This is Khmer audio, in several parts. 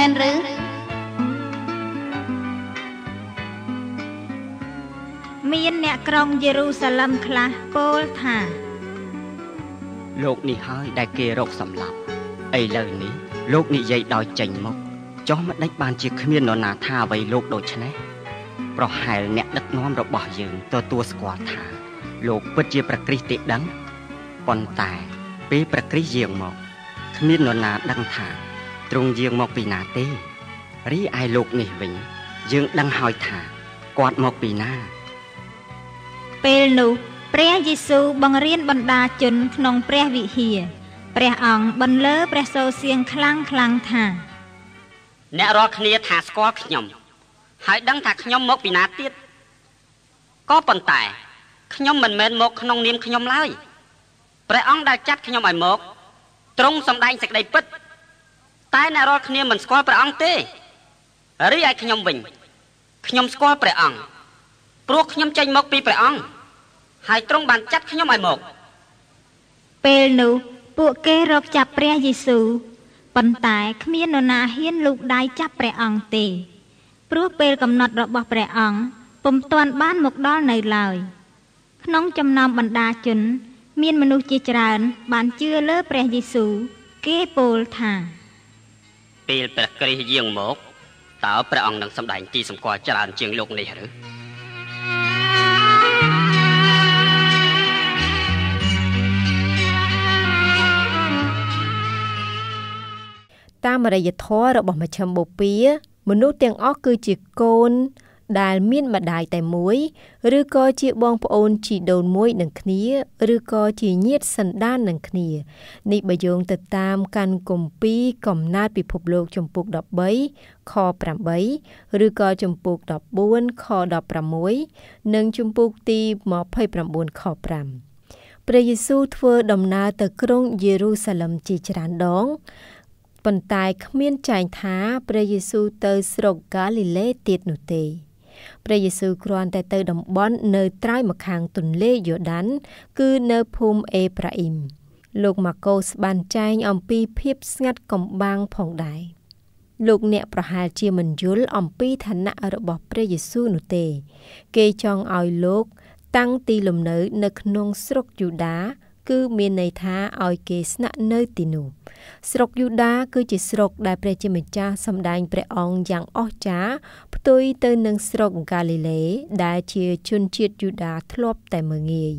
មែនឬមានអ្នកក្រុងយេរូសាឡឹមខ្លះពោលថាលោកនេះហើយដែលគេរក សម្លាប់ឥឡូវនេះលោកនិយាយដោយចេញមកចុះមិនដេចបានជាគ្មាននរណាថាអ្វីលោកដូច្នេះប្រហែលអ្នកដឹកនាំរបស់ យើងទទួលស្គាល់ថា លោកពិតជាប្រក្រិះទេដឹងប៉ុន្តែ ពេលប្រក្រិះយាងមកគ្មាននរណាដឹងថាទ្រង់យាងមកពីណាទេរីឯលោកនេះវិញយើងដឹងហើយថាគាត់មកពីណាពេលនោះព្រះយេស៊ូវបង្រៀនបណ្ដាជន ក្នុងព្រះវិហារព្រះអង្គបន្លឺព្រះសូរសៀងខ្លាំងខ្លាំងថាអ្នករាល់គ្នាថាស្គាល់ខ្ញុំ ហើយដឹងថាខ្ញុំមកពីណាទៀតក៏ប៉ុន្តែខ្ញុំមិនមែនមកក្នុងនាមខ្ញុំឡើយព្រះអង្គដែលចាត់ខ្ញុំឲ្យមកទ្រង់សម្ដែងសេចក្តីពិតតែអ្នករាល់គ្នាមិនស្គាល់ព្រះអង្គទេរីឯខ្ញុំវិញខ្ញុំស្គាល់ព្រះអង្គព្រោះខ្ញុំចេញមកពីព្រះអង្គហើយទ្រង់បានចាត់ខ្ញុំឲ្យមកពេលនោះពួកគេរកចាប់ព្រះយេស៊ូវប៉ុន្តែគ្មាននរណាហ៊ានលូកដៃចាប់ព្រះអង្គទេ ព្រោះពេលកំណត់របស់ព្រះអង្គពុំទាន់បានមកដល់នៅឡើយ ក្នុងចំណោមបណ្ដាជន មានមនុស្សជាច្រើន បានជឿលើព្រះយេស៊ូវគេពោលថាពេលព្រះគ្រីស្ទយាងមកតើព្រះអង្គនឹងសម្ដែងទីសម្គាល់ច្រើនជាងលោកនេះឬតាមរយធម៌របស់មជ្ឈិមបូព៌ាមនុស្សទាំងអស់គឺជាកូនដែលមានម្ដាយតែមួយ ឬក៏ជាបងប្អូនជីដូនមួយនឹងគ្នា ឬក៏ជាញាតិសន្តាននឹងគ្នានេះបើយោងទៅតាមកាន់គម្ពីរកំណើតពិភពលោកជំពូក13ខ8ឬក៏ជំពូក14ខ16និងជំពូកទី29ខ5ព្រះយេស៊ូវធ្វើដំណើរទៅក្រុងយេរូសាឡឹមជាច្រើនដងប៉ុន្តែគ្មានចែងថាព្រះយេស៊ូវទៅស្រុកកាលីលេទៀតនោះទេ។ព្រះយេស៊ូវគ្រាន់តែទៅតំបន់នៅត្រើយម្ខាងទន្លេយូដានគឺនៅភូមិអេប្រាអ៊ីមលោកម៉ាកូសបានចែងអំពីភាពស្ងាត់កំបាំងផងដែរលោកអ្នកប្រហែលជាមិនយល់អំពីឋានៈរបស់ព្រះយេស៊ូវនោះទេ គេចង់ឲ្យលោកតាំងទីលំនៅនៅក្នុងស្រុកយូដាគឺមានន័យថាឲ្យគេស្នាក់នៅទីនោះ ស្រុកយូដាគឺជាស្រុកដែលព្រះជាម្ចាស់សម្ដែងព្រះអង្គយ៉ាងអស្ចារ្យផ្ទុយទៅនឹងស្រុកកាលីលេ ដែលជាជនជាតិយូដាធ្លាប់តែមើងងាយ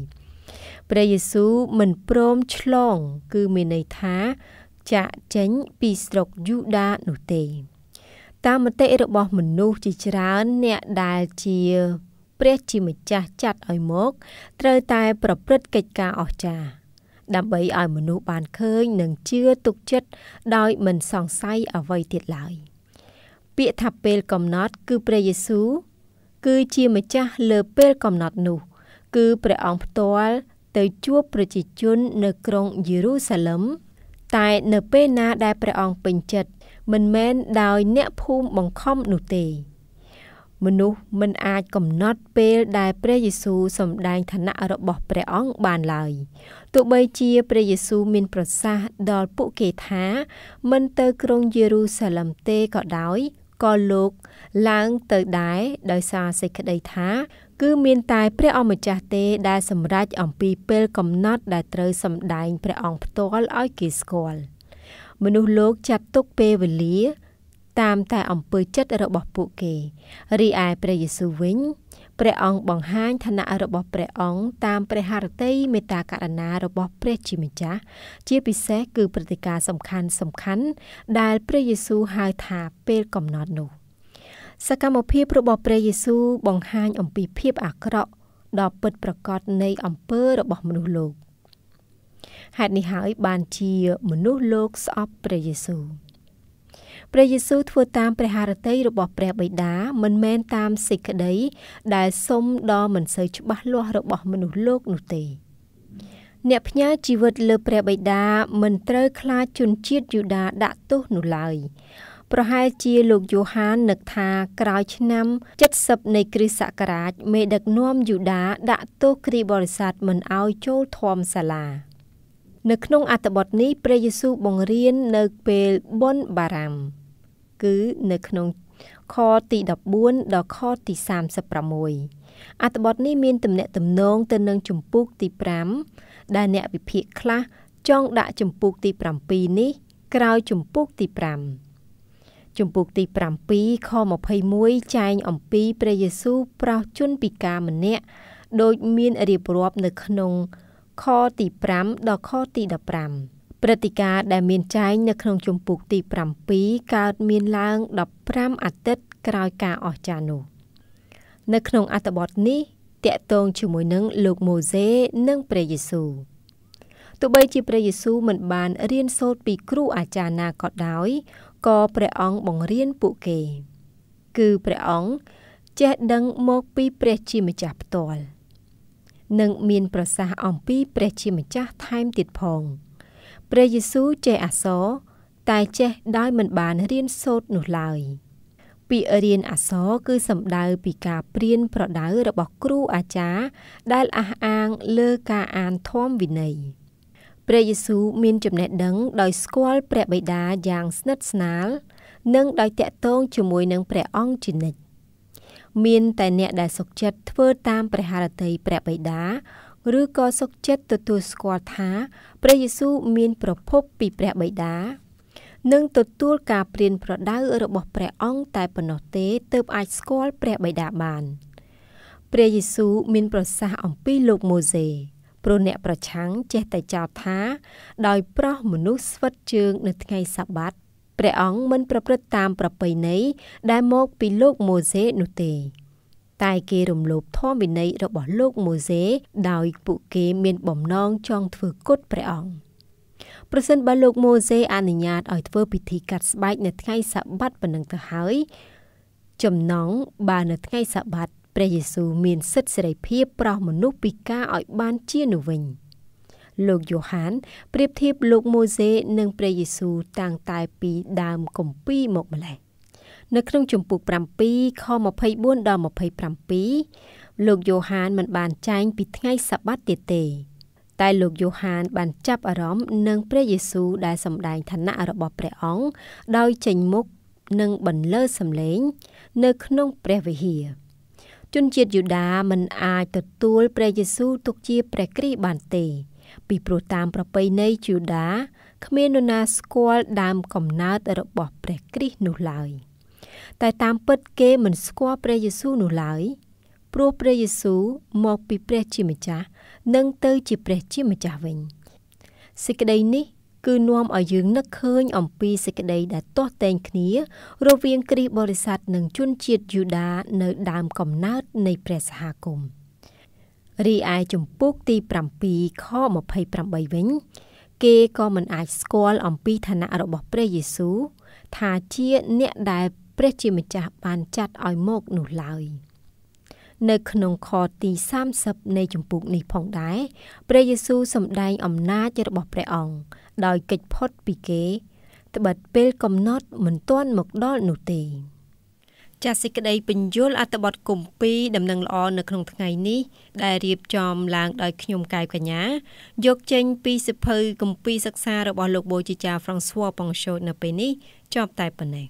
ព្រះយេស៊ូវមិនព្រមឆ្លងគឺមានន័យថាចាក់ចេញពីស្រុកយូដានោះទេ តាមមតិរបស់មនុស្សជាច្រើនអ្នកដែលជា ព្រះជាម្ចាស់ចាត់ឲ្យមក ត្រូវតែប្រព្រឹត្តកិច្ចការអស្ចារ្យដើម្បីឲ្យមនុស្សបានឃើញនិងជឿទុកចិត្តដោយមិនសង្ស័យអ្វីទៀតឡើយ។ពាក្យថាពេលកំណត់គឺព្រះយេស៊ូវគឺជាម្ចាស់លើពេលកំណត់នោះ គឺព្រះអង្គផ្ទាល់ទៅជួបប្រជាជននៅក្រុងយេរូសាឡឹមតែនៅពេលណាដែលព្រះអង្គពេញចិត្តមិនមែនដោយអ្នកភូមិបង្ខំនោះទេមនុស្សមិនអាចកំណត់ពេលដែលព្រះយេស៊ូវសម្ដែងឋានៈរបស់ព្រះអង្គបានឡើយទោះបីជាព្រះយេស៊ូវមានប្រសាសន៍ដល់ពួកគេថា មិនទៅក្រុងយេរូសាឡឹមទេក៏ដោយក៏លោកឡើងទៅដែរដោយសារសេចក្តីថាគឺមាន តែ ព្រះអម្ចាស់ទេដែលសម្រេចអំពីពេលកំណត់ ដែលត្រូវសម្ដែងព្រះអង្គផ្ទាល់ឲ្យគេស្គាល់មនុស្សលោកចាត់ទុកពេលវេលា តាមតែអំពើចិត្តរបស់ពួកគេរីឯព្រះយេស៊ូវវិញព្រះអង្គបង្ហាញឋានៈរបស់ព្រះអង្គតាមព្រះハរតីមេត្តាករណារបស់ព្រះជាម្ចាស់ជាពិសេសគឺព្រឹត្តិការណ៍សំខាន់សំខាន់ដែលព្រះយេស៊ូវហៅថាពេលកំណត់នោះ សកម្មភាពរបស់ព្រះយេស៊ូវបង្ហាញអំពីភាពអាក្រក់ដ៏ពិតប្រាកដនៃអំពើរបស់មនុស្សលោកហេតុនេះហើយបានជាមនុស្សលោកស្អប់ព្រះយេស៊ូវព្រះយេស៊ូវធ្វើតាមព្រះハរតីរបស់ព្រះបិតាមិនមែនតាមសេចក្តីដែលសុំដ៏មិនសូវច្បាស់លាស់របស់មនុស្សលោកនោះទេអ្នកផ្ញើជីវិតលើព្រះបិតាមិនត្រូវខ្លាចជនជាតិយូដាដាក់ទោសនោះឡើយប្រហែលជាលោកយូហាននឹកថាក្រោយឆ្នាំ70នៃគ្រិស្តសករាជមេដឹកនាំយូដាដាក់ទោសគ្រីបរិស័ទមិនឲ្យចូលធម្មសាលានៅក្នុងអត្ថបទនេះព្រះយេស៊ូវបង្រៀននៅពេលបុណ្យបារាំងគឺនៅក្នុងខទី14ដល់ខទី36អត្ថបទនេះមានទំនាក់ទំនងទៅនឹងជំពូកទី5ដែលអ្នកវិភាគខ្លះចង់ដាក់ជំពូកទី7នេះក្រោយជំពូកទី5ជំពូកទី7ខ21ចែងអំពីព្រះយេស៊ូវប្រោសជនពិការម្នាក់ដូចមានរៀបរាប់នៅក្នុង ខទី5ដល់ខទី15ព្រឹត្តិការណ៍ដែលមានចែងនៅក្នុងជំពូកទី7កើតមានឡើង15អាទិត្យក្រោយការអស្ចារ្យនោះនៅក្នុងអត្ថបទនេះតាក់ទងជាមួយនឹងលោកម៉ូសេនិងព្រះយេស៊ូវទោះបីជាព្រះយេស៊ូវមិនបានរៀនសូត្រពី គ្រូអាចារ្យណាក៏ដោយក៏ព្រះអង្គបង្រៀនពួកគេ គឺព្រះអង្គចេះដឹងមកពីព្រះជាម្ចាស់ផ្ទាល់និងមាន ប្រសាសន៍អំពី ព្រះជាម្ចាស់ថែមទៀតផង។ព្រះយេស៊ូវចេះអក្សរតែចេះដោយមិនបានរៀនសូត្រនោះឡើយពាក្យរៀនអក្សរគឺសំដៅពីការព្រៀនប្រដៅរបស់គ្រូអាចារ្យដែលអះអាងលើការអានធម៌វិន័យព្រះយេស៊ូវមានចំណេះដឹងដោយស្គាល់ព្រះបិតាយ៉ាងស្និទ្ធស្នាល និងដោយតាក់ទងជាមួយនឹងព្រះអង្គជានិច្ចមានតែអ្នកដែលសុខចិត្តធ្វើតាមព្រះハរតីព្រះបិតាឬក៏សុខចិត្តទទួលស្គាល់ថាព្រះយេស៊ូវមានប្រភពពីព្រះបិតានិងទទួលការព្រៀនប្រដៅរបស់ព្រះអង្គតែប៉ុណ្ណោះទេទើបអាចស្គាល់ព្រះបិតាបានព្រះយេស៊ូវមានប្រសាសន៍អំពីលោកម៉ូសេ ព្រោះអ្នកប្រឆាំងចេះតែចោទថាដោយប្រោះមនុស្សស្វិតជើងនៅថ្ងៃសាបាតព្រះអង្គមិនប្រព្រឹត្តតាមប្រពៃណីដែលមកពីលោកម៉ូសេនោះទេតែគេរំលោភធម្មវិន័យរបស់ លោកម៉ូសេដោយពួកគេ មានបំណងចង់ធ្វើគុតព្រះអង្គប្រសិនបើលោកម៉ូសេអនុញ្ញាតឲ្យធ្វើពិធីកាត់ស្បែកនៅថ្ងៃសបាតប៉ុណ្ណឹងទៅហើយចំណងបើនៅថ្ងៃសបាតព្រះយេស៊ូវមានសិទ្ធិសេរីភាពប្រោសមនុស្សពីការឲ្យបានជានៅវិញលោកយ៉ូហានប្រៀបធៀបលោកម៉ូសេនិងព្រះយេស៊ូវតាំងតែពីដើមកំពីមកម្លេះនៅក្នុងជំពូក7ខ24ដល់27លោកយ៉ូហានមិនបានចែងពីថ្ងៃសបាតទៀតទេ តែលោកយ៉ូហានបានចាប់អារម្មណ៍នឹងព្រះយេស៊ូវដែលសម្ដែងឋានៈរបស់ព្រះអង្គដោយចេញមុខនិងបន្លឺសម្លេង នៅក្នុងព្រះវិហារជនជាតិយូដាមិនអាចទទួល ព្រះយេស៊ូវទុកជា ព្រះគ្រីស្ទបានទេ ពីព្រោះតាមប្រពៃណីយូដាគ្មាននរណាស្គាល់ដើមកំណើតរបស់ ព្រះគ្រីស្ទនោះឡើយ។តែតាមពិតគេមិនស្គាល់ព្រះយេស៊ូវនោះឡើយ ព្រោះព្រះយេស៊ូវមកពីព្រះជាម្ចាស់និងទៅជាព្រះជាម្ចាស់វិញសេចក្តីនេះ គឺនាំឲ្យយើងនឹកឃើញអំពីសេចក្តីដែលទាស់តែងគ្នា រវាងគ្រីស្ទបរិស័ទនិងជនជាតិយូដានៅដើមកំណើតនៃព្រះសហគមន៍រីឯជំពូកទី7ខ28វិញ គេក៏មិនអាចស្គាល់អំពីឋានៈរបស់ ព្រះយេស៊ូវថាជាអ្នកដែលព្រះជាម្ចាស់បានចាត់ឲ្យមកនោះឡើយនៅក្នុងខទី30នៃជំពូកនេះផងដែរព្រះយេស៊ូវសម្ដែងអំណាចរបស់ព្រះអង្គដោយកិច្ចផុតពីគេត្បិតពេលកំណត់មិនទាន់មកដល់នោះទេចាសសេចក្តីបញ្យលអត្តបទគម្ពីរដំណឹងល្អនៅក្នុងថ្ងៃនេះដែលរៀបចំឡើងដោយខ្ញុំកែវកញ្ញា យកចេញពីសិភៅគម្ពីរសិក្សារបស់លោកបូជាចារ François Pongchot នៅពេលនេះចប់តែប៉ុណ្ណេះ